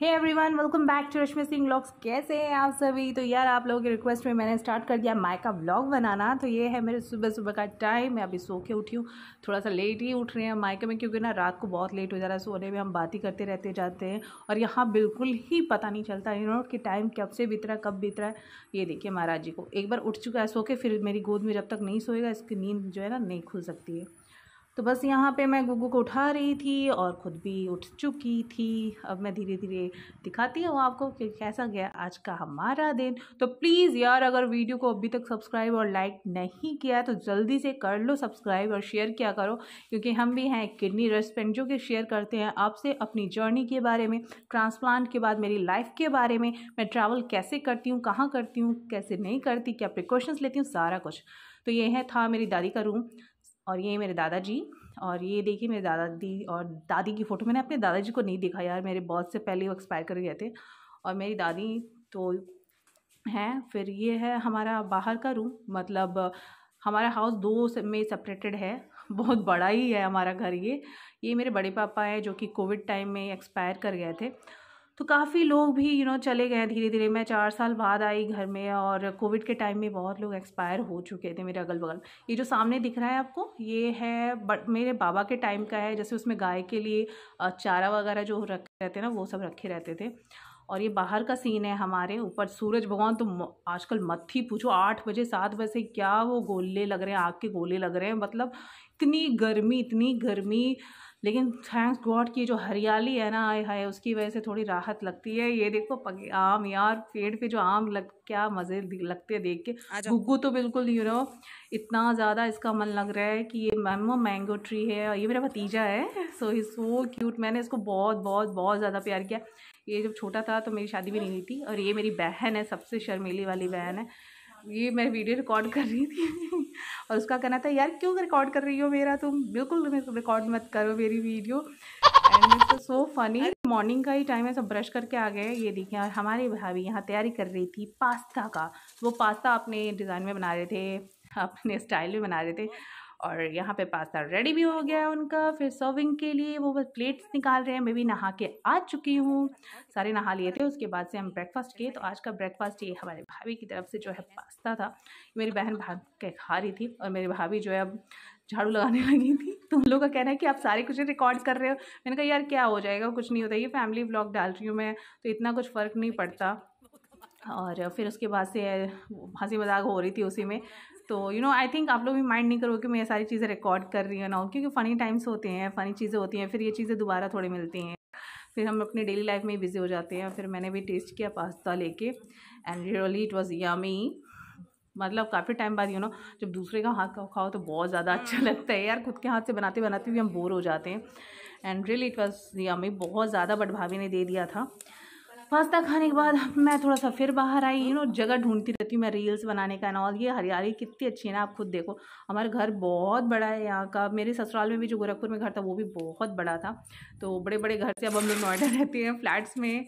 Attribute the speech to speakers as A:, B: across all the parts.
A: Hey everyone welcome back to Rashmi Singh vlogs कैसे हैं आप सभी तो यार आप लोगों की रिक्वेस्ट में मैंने स्टार्ट कर दिया माई का व्लॉग बनाना तो ये है मेरे सुबह सुबह का टाइम मैं अभी सो के उठी हूँ थोड़ा सा लेट ही उठ रहे हैं मायके में क्योंकि ना रात को बहुत लेट हो जा रहा है सोने में हम बात ही करते रहते जाते हैं और यहाँ बिल्कुल ही पता नहीं चलता यू नोट कि टाइम कब से बीत रहा है कब बीत रहा है ये देखिए महाराज जी को एक बार उठ चुका है सो के फिर मेरी गोद में जब तक नहीं सोएगा इसकी नींद जो है ना नहीं खुल सकती है तो बस यहाँ पे मैं गुगू को उठा रही थी और ख़ुद भी उठ चुकी थी अब मैं धीरे धीरे दिखाती हूँ आपको कि कैसा गया आज का हमारा दिन तो प्लीज़ यार अगर वीडियो को अभी तक सब्सक्राइब और लाइक नहीं किया तो जल्दी से कर लो सब्सक्राइब और शेयर किया करो क्योंकि हम भी हैं किडनी रेस्पेंट जो कि शेयर करते हैं आपसे अपनी जर्नी के बारे में ट्रांसप्लांट के बाद मेरी लाइफ के बारे में मैं ट्रैवल कैसे करती हूँ कहाँ करती हूँ कैसे नहीं करती क्या प्रिकॉशंस लेती हूँ सारा कुछ तो ये है था मेरी दादी का रूम और ये मेरे दादाजी और ये देखिए मेरे दादाजी और दादी की फ़ोटो मैंने अपने दादाजी को नहीं देखा यार मेरे बहुत से पहले वो एक्सपायर कर गए थे और मेरी दादी तो हैं फिर ये है हमारा बाहर का रूम मतलब हमारा हाउस दो में सेपरेटेड है बहुत बड़ा ही है हमारा घर ये ये मेरे बड़े पापा हैं जो कि कोविड टाइम में एक्सपायर कर गए थे तो काफ़ी लोग भी यू नो चले गए धीरे धीरे मैं चार साल बाद आई घर में और कोविड के टाइम में बहुत लोग एक्सपायर हो चुके थे मेरे अगल बगल ये जो सामने दिख रहा है आपको ये है मेरे बाबा के टाइम का है जैसे उसमें गाय के लिए चारा वगैरह जो रखे रहते हैं ना वो सब रखे रहते थे और ये बाहर का सीन है हमारे ऊपर सूरज भगवान तो आजकल मत ही पूछो आठ बजे सात बजे से क्या वो गोले लग रहे हैं आग के गोले लग रहे हैं मतलब इतनी गर्मी इतनी गर्मी लेकिन थैंक्स गॉड की जो हरियाली है ना आए हाय उसकी वजह से थोड़ी राहत लगती है ये देखो आम यार पेड़ पे जो आम लग क्या मज़े लगते हैं देख के गुग्गू तो बिल्कुल यू नो इतना ज़्यादा इसका मन लग रहा है कि ये मैमो मैंगो ट्री है और ये मेरा भतीजा है सो ही सो क्यूट मैंने इसको बहुत बहुत बहुत ज़्यादा प्यार किया ये जब छोटा था तो मेरी शादी भी नहीं हुई थी और ये मेरी बहन है सबसे शर्मीली वाली बहन है ये मैं वीडियो रिकॉर्ड कर रही थी और उसका कहना था यार क्यों रिकॉर्ड कर रही हो मेरा तुम बिल्कुल रिकॉर्ड मत करो मेरी video and it's so funny morning का ही टाइम है सब ब्रश करके आ गए ये देखिए हमारे भाभी यहाँ तैयारी कर रही थी पास्ता का वो पास्ता अपने डिज़ाइन में बना रहे थे अपने स्टाइल में बना रहे थे और यहाँ पे पास्ता रेडी भी हो गया है उनका फिर सर्विंग के लिए वो बस प्लेट्स निकाल रहे हैं मैं भी नहा के आ चुकी हूँ सारे नहा लिए थे उसके बाद से हम ब्रेकफास्ट किए तो आज का ब्रेकफास्ट ये हमारे भाभी की तरफ से जो है पास्ता था मेरी बहन भाग के खा रही थी और मेरी भाभी जो है अब झाड़ू लगाने लगी थी तुम तो लोग का कहना है कि आप सारे कुछ रिकॉर्ड कर रहे हो मैंने कहा यार क्या हो जाएगा कुछ नहीं होता ये फैमिली ब्लॉग डाल रही हूँ मैं तो इतना कुछ फ़र्क नहीं पड़ता और फिर उसके बाद से हंसी मजाक हो रही थी उसी में तो यू नो आई थिंक आप लोग भी माइंड नहीं करो कि मैं ये सारी चीज़ें रिकॉर्ड कर रही हूँ ना क्योंकि फ़नी टाइम्स होते हैं फ़नी चीज़ें होती हैं फिर ये चीज़ें दोबारा थोड़ी मिलती हैं फिर हम अपनी डेली लाइफ में बिज़ी हो जाते हैं फिर मैंने भी टेस्ट किया पास्ता लेके and really it was yummy मतलब काफ़ी टाइम बाद यू नो जब दूसरे का हाथ का खाओ तो बहुत ज़्यादा अच्छा हम्म। लगता है यार खुद के हाथ से बनाते बनाते भी हम बोर हो जाते हैं and really it was yummy बहुत ज़्यादा बट भाभी ने दे दिया था पास्ता खाने के बाद मैं थोड़ा सा फिर बाहर आई यू नो जगह ढूंढती रहती हूँ मैं रील्स बनाने का एंड ये हरियाली कितनी अच्छी है ना आप खुद देखो हमारा घर बहुत बड़ा है यहाँ का मेरे ससुराल में भी जो गोरखपुर में घर था वो भी बहुत बड़ा था तो बड़े बड़े घर से अब हम लोग नोएडा रहते हैं फ्लैट्स में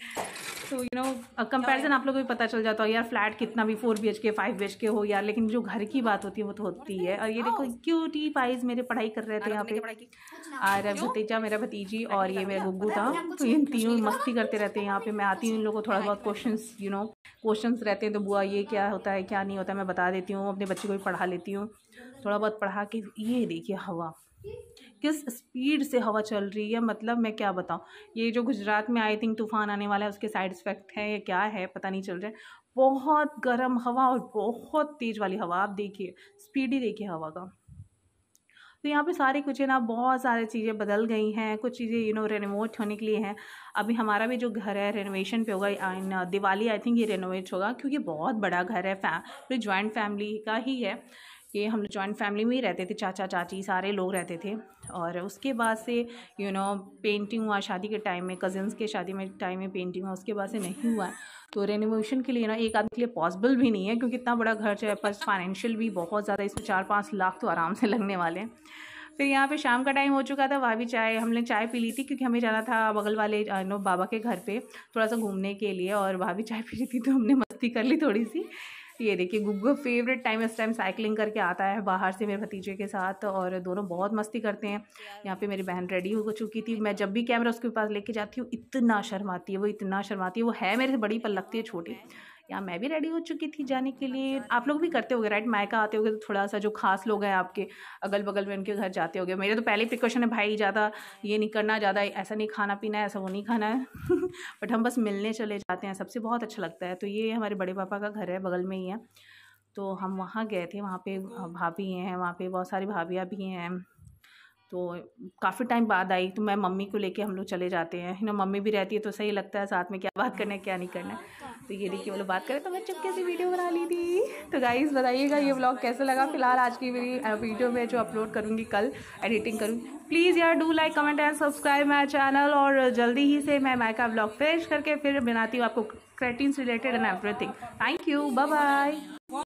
A: तो यू नो कंपेरिज़न आप लोगों को भी पता चल जाता है यार फ्लैट कितना भी four B H K five B H K हो यार लेकिन जो घर की बात होती है वो तो होती है और ये देखो क्यूटी पाइज मेरे पढ़ाई कर रहे थे यहाँ पे और भतीजा मेरा भतीजी और ये मेरा गुग्गू था तो इन तीनों मस्ती करते रहते हैं यहाँ पे मैं आती हूँ इन लोगों को थोड़ा बहुत क्वेश्चन यू नो क्वेश्चन रहते हैं तो बुआ ये क्या होता है क्या नहीं होता है मैं बता देती हूँ अपने बच्चे को भी पढ़ा लेती हूँ थोड़ा बहुत पढ़ा के ये देखिए हवा किस स्पीड से हवा चल रही है मतलब मैं क्या बताऊँ ये जो गुजरात में आई थिंक तूफान आने वाला है उसके साइड इफेक्ट है या क्या है पता नहीं चल रहा है बहुत गर्म हवा और बहुत तेज़ वाली हवा आप देखिए स्पीड ही देखिए हवा का तो यहाँ पे सारी कुछ है ना बहुत सारी चीज़ें बदल गई हैं कुछ चीज़ें यू नो रेनोवेट होने के लिए हैं अभी हमारा भी जो घर है रेनोवेशन पे होगा in uh, Diwali I think ये रेनोवेट होगा क्योंकि बहुत बड़ा घर है फैम ज्वाइंट फैमिली का ही है कि हम लोग जॉइंट फैमिली में ही रहते थे चाचा चाची सारे लोग रहते थे और उसके बाद से यू नो पेंटिंग हुआ शादी के टाइम में कज़न्स के शादी में टाइम में पेंटिंग हुआ उसके बाद से नहीं हुआ तो रेनोवेशन के लिए ना एक आदमी के लिए पॉसिबल भी नहीं है क्योंकि इतना बड़ा घर जो है पर फाइनेंशियल भी बहुत ज़्यादा इसमें चार पाँच लाख तो आराम से लगने वाले हैं फिर यहाँ पे शाम का टाइम हो चुका था वहाँ भी चाय हमने चाय पी ली थी क्योंकि हमें जाना था बगल वाले नो बाबा के घर पे थोड़ा सा घूमने के लिए और वहाँ भी चाय पी ली थी तो हमने मस्ती कर ली थोड़ी सी ये देखिए गुग्गू फेवरेट टाइम इस टाइम साइकिलिंग करके आता है बाहर से मेरे भतीजे के साथ और दोनों बहुत मस्ती करते हैं यहाँ पे मेरी बहन रेडी हो चुकी थी मैं जब भी कैमरा उसके पास लेके जाती हूँ इतना शर्माती है वो इतना शर्माती है वो है मेरे से बड़ी पर लगती है छोटी या मैं भी रेडी हो चुकी थी जाने के लिए अच्छा, आप लोग भी अच्छा। करते गए राइट मायका आते हो तो थोड़ा सा जो खास लोग हैं आपके अगल बगल में उनके घर जाते गए मेरे तो पहले प्रिकॉशन है भाई ज़्यादा ये नहीं करना ज़्यादा ऐसा नहीं खाना पीना है ऐसा वो नहीं खाना है बट हम बस मिलने चले जाते हैं सबसे बहुत अच्छा लगता है तो ये हमारे बड़े पापा का घर है बगल में ही है तो हम वहाँ गए थे वहाँ पे भाभी हैं वहाँ पे बहुत सारी भाभियाँ भी हैं तो काफ़ी टाइम बाद आई तो मैं मम्मी को लेके हम लोग चले जाते हैं ना मम्मी भी रहती है तो सही लगता है साथ में क्या बात करना है क्या नहीं करना है तो ये देखिए वो लोग बात करें तो मैं चुपके से वीडियो बना ली थी तो गाइज़ बताइएगा ये व्लॉग कैसा लगा फिलहाल आज की मेरी वीडियो में जो अपलोड करूँगी कल एडिटिंग करूँगी प्लीज़ यार do like comment and subscribe my channel और जल्दी ही से मैं माई का ब्लॉग फ्रेश करके फिर बनाती हूँ आपको क्रेटीन से related and everything thank you bye bye